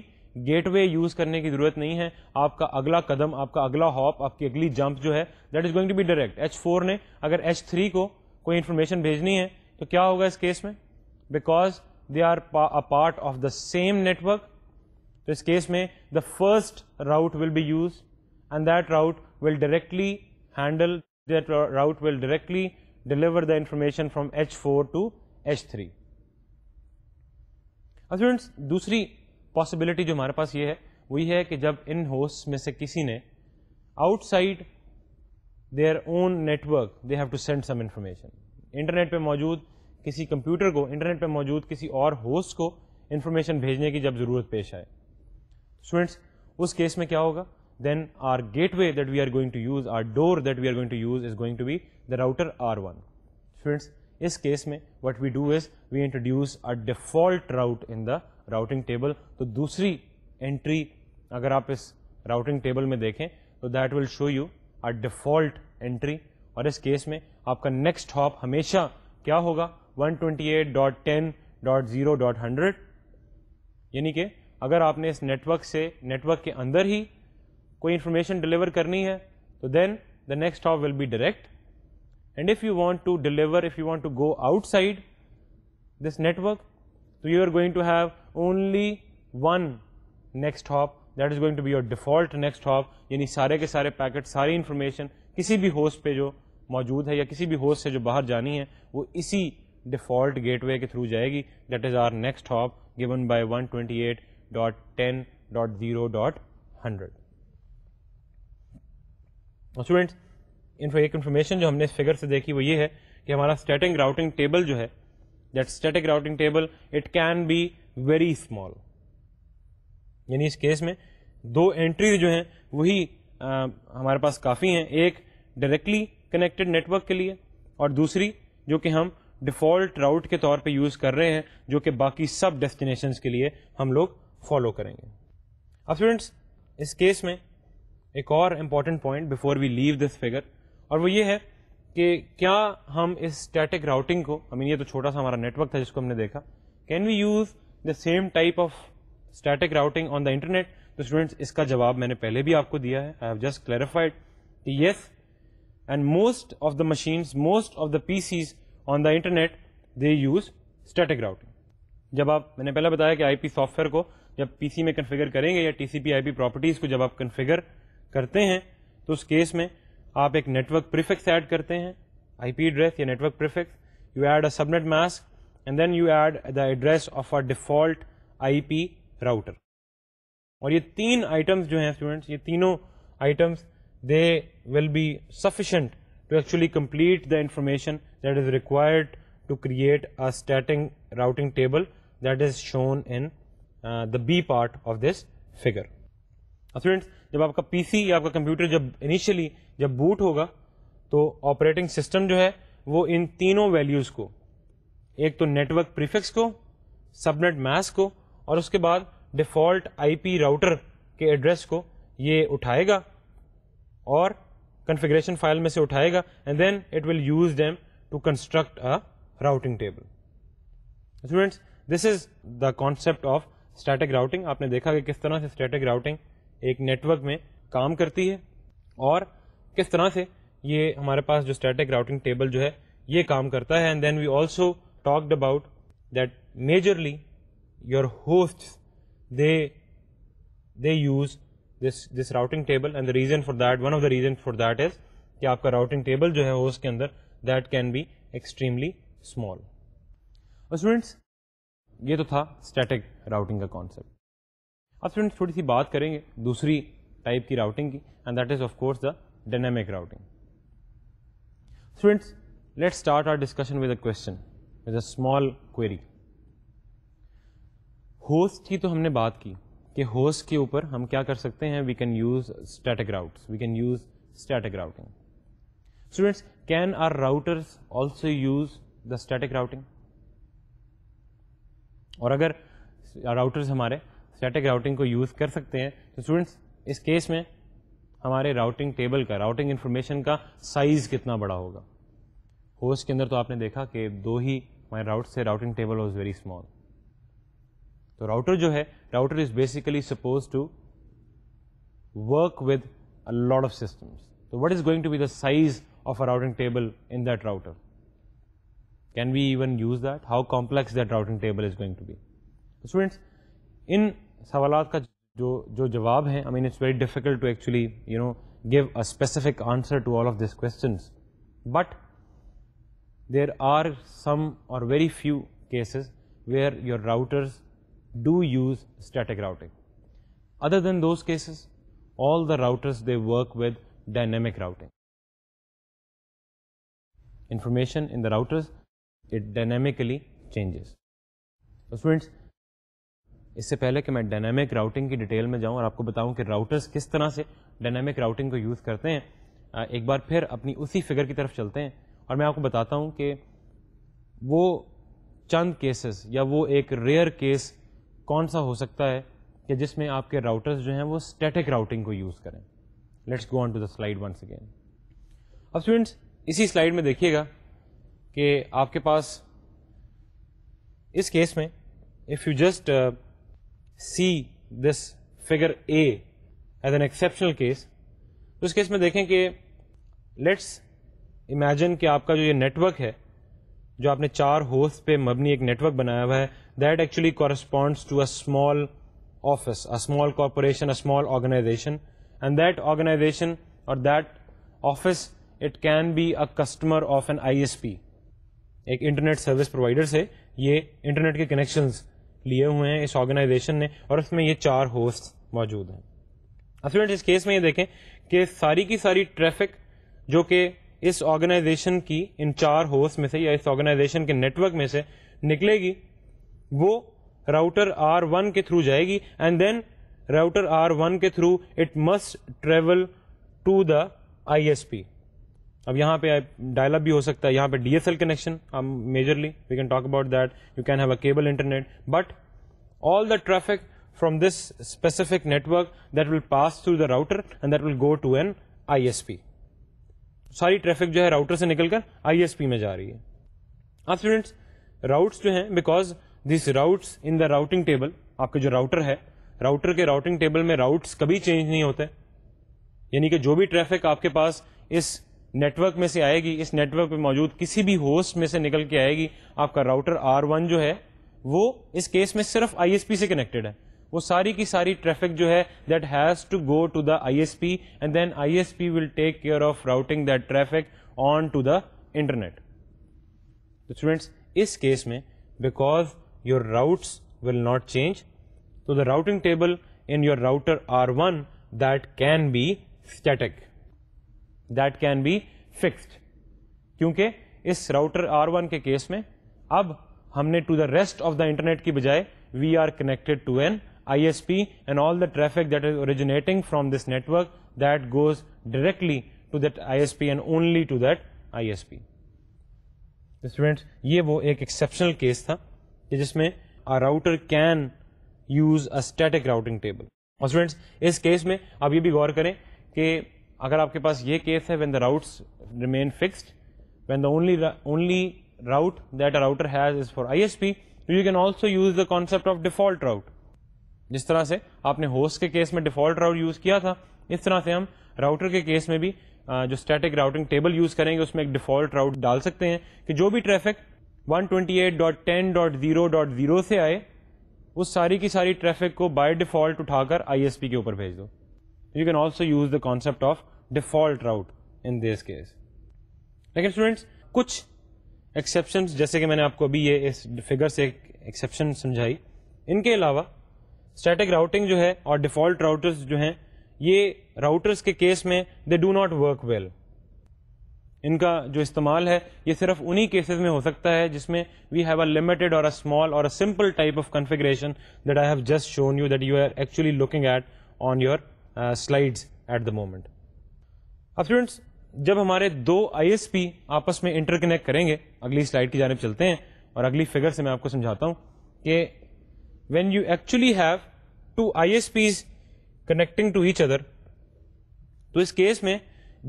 गेटवे यूज करने की जरूरत नहीं है आपका अगला कदम आपका अगला हॉप आपकी अगली जंप जो है that is going to be direct H four ने अगर एच थ्री को कोई इन्फॉर्मेशन भेजनी है तो क्या होगा इस केस में because they are a part of the same network तो इस केस में the first route will be use and that route will directly handle that route will directly deliver the information from H4 to H3 अब students दूसरी possibility जो हमारे पास ये है वही है कि जब इन होस्ट में से किसी ने outside their own network they have to send some information internet पे मौजूद किसी कंप्यूटर को इंटरनेट पे मौजूद किसी और होस्ट को इन्फॉर्मेशन भेजने की जब ज़रूरत पेश आए स्टूडेंट्स उस केस में क्या होगा then our gateway that we are going to use, our door that we are going to use is going to be the router R1. Students, इस case mein, what we do is we introduce a default route in the routing table. तो दूसरी entry अगर आप इस routing table mein dekhen, so that will show you a default entry और इस case mein, aapka next hop हमेशा क्या होगा 128.10.0.100 यानी कि अगर आपने इस नेटवर्क से नेटवर्क के अंदर ही कोई इन्फॉर्मेशन डिलीवर करनी है तो then the next hop will be direct and if you want to deliver if you want to go outside this network so you are going to have only one next hop that is going to be your default next hop यानी सारे के सारे packet सारी information किसी भी host पे जो मौजूद है या किसी भी होस्ट से जो बाहर जानी है वो इसी डिफॉल्ट गेटवे के थ्रू जाएगी that is our next hop given by 128.10.0.100 students info एक इन्फॉर्मेशन जो हमने फिगर से देखी वो ये है कि हमारा स्टैटिक राउटिंग टेबल जो है that static routing table it can be very small यानी इस केस में दो एंट्री जो हैं वही आ, हमारे पास काफ़ी हैं एक डायरेक्टली कनेक्टेड नेटवर्क के लिए और दूसरी जो कि हम डिफ़ॉल्ट राउट के तौर पे यूज़ कर रहे हैं जो कि बाकी सब डेस्टिनेशंस के लिए हम लोग फॉलो करेंगे अब स्टूडेंट्स इस केस में एक और important point before we leave this figure और वो ये है कि क्या हम इस स्टैटिक राउटिंग को आई मीन ये तो छोटा सा हमारा नेटवर्क था जिसको हमने देखा can we use the same type of static routing on the internet तो स्टूडेंट्स इसका जवाब मैंने पहले भी आपको दिया है आई हैव जस्ट क्लैरिफाइड कि yes and most of the machines most of the PCs on the internet they use static routing जब आप मैंने पहले बताया कि आईपी सॉफ्टवेयर को जब पीसी में कन्फिगर करेंगे या टीसीपी आईपी प्रॉपर्टीज़ को जब आप कन्फिगर करते हैं तो उस केस में आप एक नेटवर्क प्रीफिक्स ऐड करते हैं आईपी एड्रेस या network prefix you add a subnet mask and then you add the address of a default IP router और ये तीन आइटम्स जो हैं स्टूडेंट्स ये तीनों items they will be sufficient to actually complete the information that is required to create a static routing table that is shown in uh, the B part of this figure. Now, students, जब आपका PC या आपका computer जब initially जब boot होगा तो operating system जो है वो इन तीनों वैल्यूज़ को एक तो नेटवर्क प्रीफिक्स को सबनेट मास्क को और उसके बाद डिफ़ॉल्ट आईपी राउटर के एड्रेस को ये उठाएगा और कन्फिग्रेशन फाइल में से उठाएगा and then it will use them to construct a routing table students this is the concept of static routing आपने देखा कि किस तरह से स्टैटिक राउटिंग एक नेटवर्क में काम करती है और किस तरह से ये हमारे पास जो स्टैटिक राउटिंग टेबल जो है ये काम करता है and then we also talked about that majorly your host they they use this this routing table and the reason for that one of the reason for that is कि आपका routing table जो है host के अंदर that can be extremely small students ये तो था static routing का कॉन्सेप्ट अब स्टूडेंट्स थोड़ी सी बात करेंगे दूसरी टाइप की राउटिंग की and that is of course the dynamic routing students let's start our discussion with a question with a small query host की तो हमने बात की कि होस्ट के ऊपर हम क्या कर सकते हैं we can use static routes we can use static routing students can our routers also use the static routing और अगर राउटर्स हमारे स्टैटिक राउटिंग को यूज़ कर सकते हैं तो स्टूडेंट्स इस केस में हमारे राउटिंग टेबल का राउटिंग इन्फॉर्मेशन का साइज़ कितना बड़ा होगा होस्ट के अंदर तो आपने देखा कि दो ही हमारे राउट से routing table was very small तो राउटर जो है router is basically suppose to work with a lot of systems. So what is going to be the size of a routing table in that router? Can we even use that? How complex that routing table is going to be? So students, in सवाल का जो जो जवाब है I mean it's very to to actually you know give a specific answer to all of this question but there are some और very few cases where your do use static routing. Other than those cases, all the routers they work with dynamic routing. Information in the routers, it dynamically changes. So students, इससे पहले कि मैं dynamic routing की detail में जाऊँ और आपको बताऊँ कि राउटर्स किस तरह से डायनामिक राउटिंग को यूज़ करते हैं एक बार फिर अपनी उसी फिगर की तरफ चलते हैं और मैं आपको बताता हूँ कि वो चंद केसेस या वो एक रेयर केस कौन सा हो सकता है कि जिसमें आपके राउटर्स जो हैं वो स्टैटिक राउटिंग को यूज़ करें let's go on to the slide once again अब स्टूडेंट्स इसी स्लाइड में देखिएगा कि आपके पास इस केस में if you just see this figure A as an exceptional case, तो इस केस में देखें कि लेट्स इमेजिन कि आपका जो ये नेटवर्क है जो आपने चार होस्ट पे मबनी एक नेटवर्क बनाया हुआ है that actually corresponds to a small office a small corporation a small organization and that organization और that office it can be a customer of an ISP एक इंटरनेट सर्विस प्रोवाइडर से ये internet के connections लिए हुए हैं इस organisation ने और उसमें ये चार होस्ट मौजूद हैं अब स्टूडेंट इस केस में ये देखें कि सारी की सारी ट्रैफिक जो कि इस ऑर्गेनाइजेशन की इन चार होस्ट में से या इस ऑर्गेनाइजेशन के नेटवर्क में से निकलेगी वो राउटर आर वन के थ्रू जाएगी and then router R one के through it must travel to the I S P अब यहाँ पे डायल अप भी हो सकता है यहाँ पे डी एस एल कनेक्शन हम majorly we can talk about that you can have a cable internet but all the traffic from this specific network that will pass through the router and that will go to an ISP. सारी traffic जो है router से निकलकर ISP में जा रही है अब स्टूडेंट्स राउट्स जो हैं because this routes in the routing table आपके जो राउटर है राउटर के राउटिंग टेबल में राउट्स कभी चेंज नहीं होते यानी कि जो भी ट्रैफिक आपके पास इस नेटवर्क में से आएगी इस नेटवर्क में मौजूद किसी भी होस्ट में से निकल के आएगी आपका राउटर आर वन जो है वो इस केस में सिर्फ आई एस पी से कनेक्टेड है वो सारी की सारी ट्रैफिक जो है that has to go to the I S P and then I S P will take care of routing that traffic on to the internet तो स्टूडेंट्स इस केस में because your routes will not change तो the routing table in your router R one that can be static that can be fixed क्योंकि इस router R one के case में अब हमने to the rest of the internet की बजाय we are connected to an I S P and all the traffic that is originating from this network that goes directly to that I S P and only to that I S P students ये वो एक exceptional case था कि जिसमें a router can use a static routing table और students इस case में आप ये भी गौर करें कि अगर आपके पास ये केस है when the routes remain fixed when the only only route that a router has is for ISP, you can also use the concept of default route. जिस तरह से आपने होस्ट के केस में डिफॉल्ट राउट यूज किया था इस तरह से हम राउटर के केस में भी जो स्टैटिक राउटिंग टेबल यूज करेंगे उसमें एक डिफॉल्ट राउट डाल सकते हैं कि जो भी ट्रैफिक 128.10.0.0 से आए उस सारी की सारी ट्रैफिक को बाय डिफॉल्ट उठाकर आईएसपी के ऊपर भेज दो you can also use the concept of default route in this case लेकिन स्टूडेंट्स कुछ एक्सेप्शन जैसे कि मैंने आपको अभी ये इस फिगर से एक एक्सेप्शन समझाई इनके अलावा स्टैटिक राउटिंग जो है और डिफॉल्ट राउटर्स जो हैं ये राउटर्स के केस में they do not work well इनका जो इस्तेमाल है ये सिर्फ उन्हीं केसेस में हो सकता है जिसमें वी हैव अ लिमिटेड और अ स्मॉल और a simple type of configuration that I have just shown you that you are actually looking at on your slides at the moment अब स्टूडेंट्स जब हमारे दो आईएसपी आपस में interconnect करेंगे अगली स्लाइड की जानब चलते हैं और अगली फिगर से मैं आपको समझाता हूं कि when you actually have two ISPs connecting to each other तो इस केस में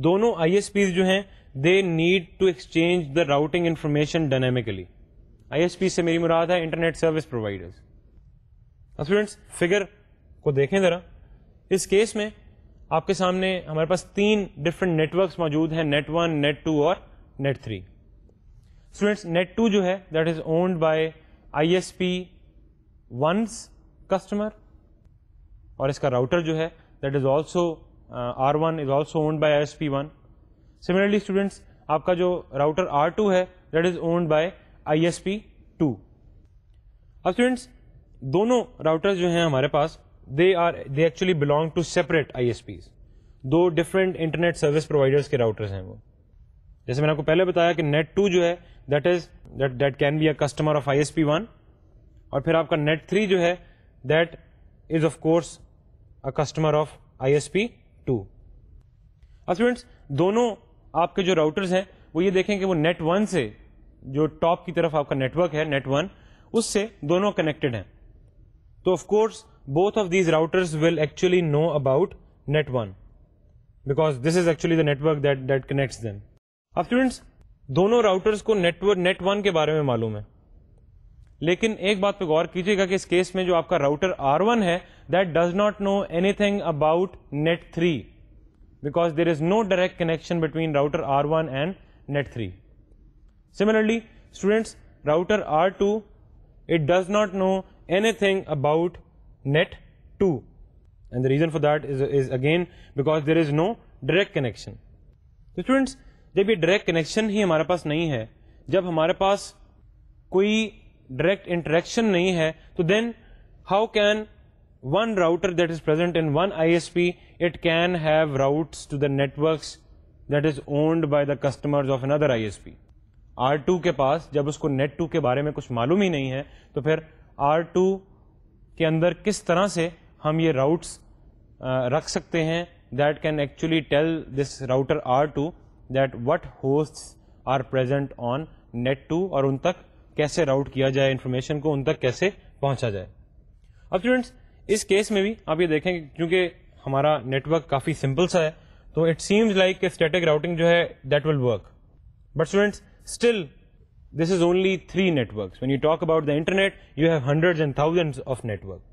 दोनों आईएसपीज जो हैं they need to exchange the routing information dynamically ISP से मेरी मुराद है internet service providers students figure को देखें जरा इस केस में आपके सामने हमारे पास तीन डिफरेंट नेटवर्क्स मौजूद हैं नेट वन नेट टू और net three students net two जो है that is owned by I S P one's customer और इसका राउटर जो है that is also R one is also owned by I S P one similarly students आपका जो router R two है that is owned by I S P two अब students दोनों routers जो हैं हमारे पास they are they actually belong to separate ISPs दो डिफरेंट इंटरनेट सर्विस प्रोवाइडर्स के राउटर्स हैं वो जैसे मैंने आपको पहले बताया कि नेट टू जो है that is that that can be a customer of I S P one और फिर आपका नेट थ्री जो है that is of course a customer of I S P two अब स्टूडेंट्स दोनों आपके जो राउटर्स हैं वो ये देखें कि वो नेट वन से जो टॉप की तरफ आपका नेटवर्क है नेट वन उससे दोनों कनेक्टेड हैं तो of course both of these routers will actually know about net1 because this is actually the network that that connects them of students dono routers ko network net1 ke bare mein malum hai lekin ek baat pe is case mein jo aapka router r1 that does not know anything about net3 because there is no direct connection between router r1 and net3 similarly students router r2 it does not know anything about net 2 and the reason for that is, is again because there is no direct connection so students jab ye direct connection hi hamare paas nahi hai jab hamare paas koi direct interaction nahi hai तो then how can one router that is present in one ISP, it can have routes to the networks that is owned by the customers of another ISP. R2 ke paas jab usko net 2 ke bare mein kuch malum hi nahi hai to phir R2 के अंदर किस तरह से हम ये routes रख सकते हैं that can actually tell this router R two that what host are present on net two और उन तक कैसे राउट किया जाए इन्फॉर्मेशन को उन तक कैसे पहुंचा जाए अब स्टूडेंट्स इस केस में भी आप ये देखें क्योंकि हमारा नेटवर्क काफ़ी सिंपल सा है तो it seems like static routing जो है that will work but students still this is only three networks. When you talk about the internet, you have hundreds and thousands of networks.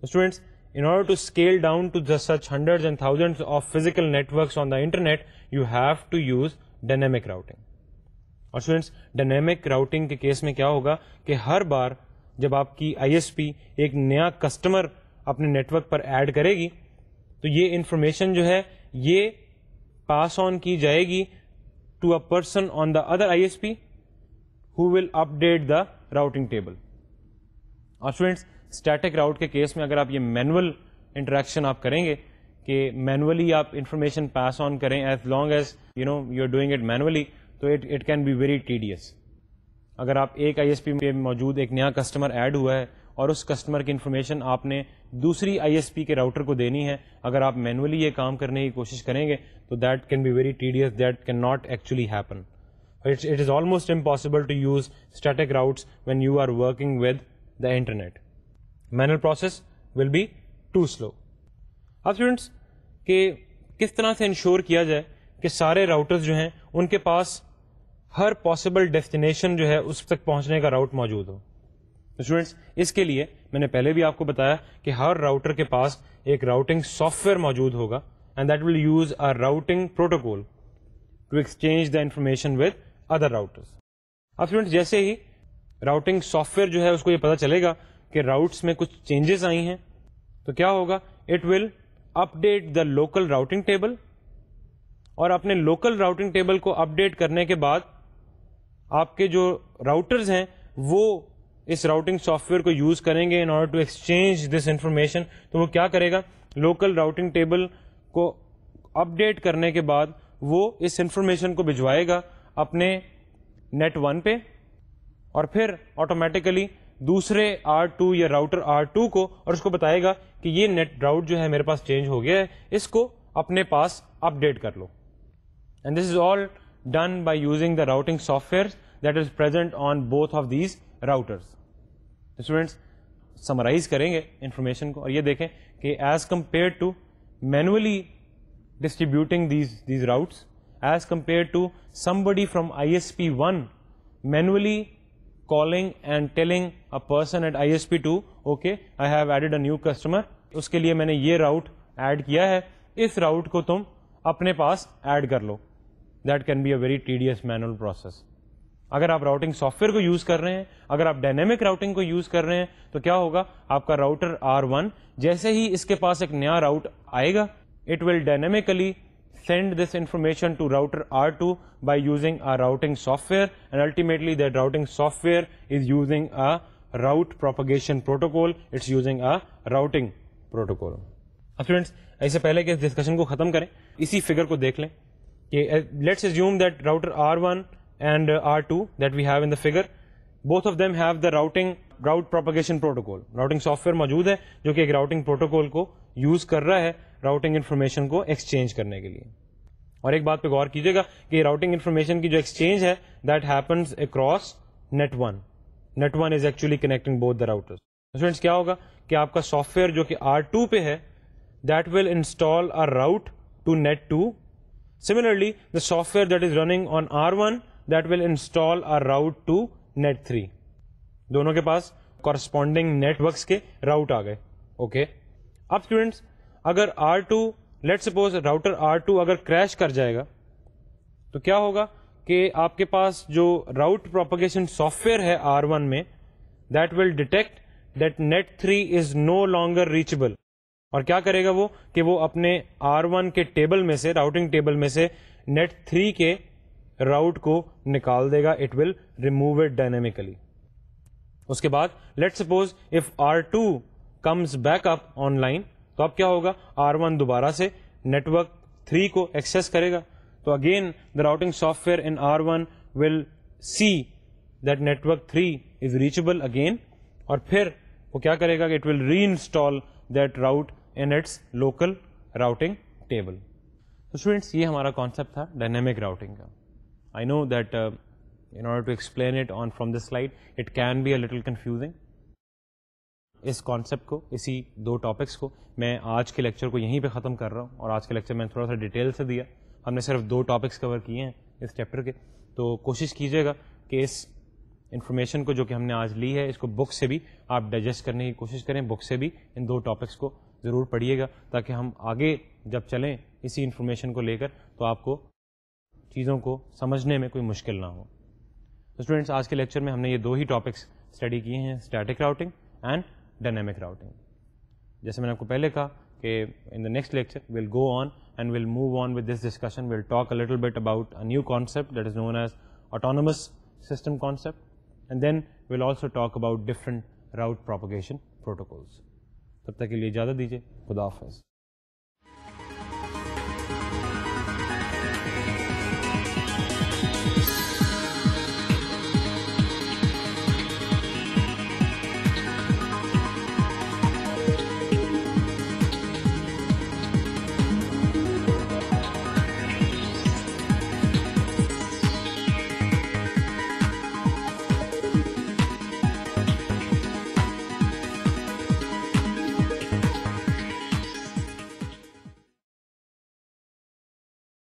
So students, in order to scale down to just such hundreds and thousands of physical networks on the internet, you have to use dynamic routing. और students dynamic routing के case में क्या होगा कि हर बार जब आपकी ISP एक नया कस्टमर अपने नेटवर्क पर ऐड करेगी तो ये इन्फॉर्मेशन जो है ये पास ऑन की जाएगी to a person on the other ISP who will update the routing table और स्टूडेंट्स स्टैटिक राउट के केस में अगर आप ये मैनुअल इंटरेक्शन आप करेंगे कि मैनुअली आप इंफॉर्मेशन पास ऑन करें as long as you know you are doing it manually तो it it can be very tedious अगर आप एक आईएसपी में मौजूद एक नया कस्टमर ऐड हुआ है और उस कस्टमर की इन्फॉर्मेशन आपने दूसरी आईएसपी के राउटर को देनी है अगर आप मैनुअली ये काम करने की कोशिश करेंगे तो that can be very tedious that can not actually happen It's, it is almost impossible to use static routes when you are working with the internet. Manual process will be too slow. अब students कि किस तरह से ensure किया जाए कि सारे routers जो हैं उनके पास हर पॉसिबल डेस्टिनेशन जो है उस तक पहुंचने का राउट मौजूद हो स्टूडेंट्स तो इसके लिए मैंने पहले भी आपको बताया कि हर राउटर के पास एक राउटिंग सॉफ्टवेयर मौजूद होगा and that will use a routing protocol to exchange the information with other routers अब स्टूडेंट जैसे ही राउटिंग सॉफ्टवेयर जो है उसको ये पता चलेगा कि राउट्स में कुछ चेंजेस आई हैं तो क्या होगा it will update the local routing table और अपने लोकल राउटिंग टेबल को अपडेट करने के बाद आपके जो राउटर्स हैं वो इस राउटिंग सॉफ्टवेयर को यूज़ करेंगे in order to exchange this information तो वो क्या करेगा लोकल राउटिंग टेबल को अपडेट करने के बाद वो इस इंफॉर्मेशन को भिजवाएगा अपने नेट वन पे और फिर ऑटोमेटिकली दूसरे आर टू या राउटर आर टू को और उसको बताएगा कि ये नेट राउट जो है मेरे पास चेंज हो गया है इसको अपने पास अपडेट कर लो and this is all done by using the routing software that is present on both of these routers students summarise करेंगे इन्फॉर्मेशन को और ये देखें कि as compare to manually distributing these these routes as compared to somebody from ISP1 manually calling and telling a person at ISP2, okay, I have added a new customer. उसके लिए मैंने ये route add किया है इस route को तुम अपने पास add कर लो that can be a very tedious manual process. अगर आप राउटिंग सॉफ्टवेयर को यूज कर रहे हैं अगर आप डायनेमिक राउटिंग को यूज कर रहे हैं तो क्या होगा आपका राउटर R1 जैसे ही इसके पास एक नया राउट आएगा it will dynamically send this information to router R2 by using a routing software and ultimately that routing software is using a route propagation protocol it's using a routing protocol अब students इससे पहले कि इस discussion को खत्म करें इसी figure को देख लें कि let's assume R1 and R2 that we have in the figure both of them have the routing route propagation protocol routing software मौजूद है जो कि एक routing protocol को use कर रहा है राउटिंग इन्फॉर्मेशन को एक्सचेंज करने के लिए और एक बात पे गौर कीजिएगा कि राउटिंग इन्फॉर्मेशन की जो एक्सचेंज है that happens across net one net one is actually connecting both the routers students क्या होगा कि आपका सॉफ्टवेयर जो कि आर टू पे है that will install a route to net two similarly the software that is running on R one that will install a route to net three दोनों के पास कॉरस्पॉन्डिंग नेटवर्क्स के राउट आ गए ओके okay? अब students अगर R two let suppose router R two अगर crash कर जाएगा तो क्या होगा कि आपके पास जो राउट प्रोपोगेशन सॉफ्टवेयर है आर वन में that will detect that net three is no longer reachable और क्या करेगा वो कि वो अपने आर वन के टेबल में से राउटिंग टेबल में से नेट थ्री के राउट को निकाल देगा it will remove it dynamically उसके बाद let suppose if R two comes back up online तो अब क्या होगा आर वन दोबारा से नेटवर्क थ्री को एक्सेस करेगा तो again the routing software in R one will see that network three is reachable again और फिर वो क्या करेगा कि it will reinstall that route in its local routing table तो स्टूडेंट्स ये हमारा कॉन्सेप्ट था डायनेमिक राउटिंग का I know that in order to explain it on from this slide it can be a little confusing इस concept को इसी दो topics को मैं आज के लेक्चर को यहीं पे ख़त्म कर रहा हूँ और आज के लेक्चर मैंने थोड़ा सा डिटेल से दिया हमने सिर्फ दो टॉपिक्स कवर किए हैं इस चैप्टर के तो कोशिश कीजिएगा कि इस इन्फॉर्मेशन को जो कि हमने आज ली है इसको बुक से भी आप डाइजेस्ट करने की कोशिश करें बुक से भी इन दो टॉपिक्स को ज़रूर पढ़िएगा ताकि हम आगे जब चलें इसी इन्फॉर्मेशन को लेकर तो आपको चीज़ों को समझने में कोई मुश्किल ना हो तो स्टूडेंट्स आज के लेक्चर में हमने ये दो ही टॉपिक्स स्टडी किए हैं static routing and dynamic routing जैसे मैंने आपको पहले कहा कि in the next lecture will go on and will move on with this discussion will talk a little bit about a new concept that is known as autonomous system concept and then we'll also talk about different route propagation protocols. तब तक के लिए इजाज़त दीजिए खुदा half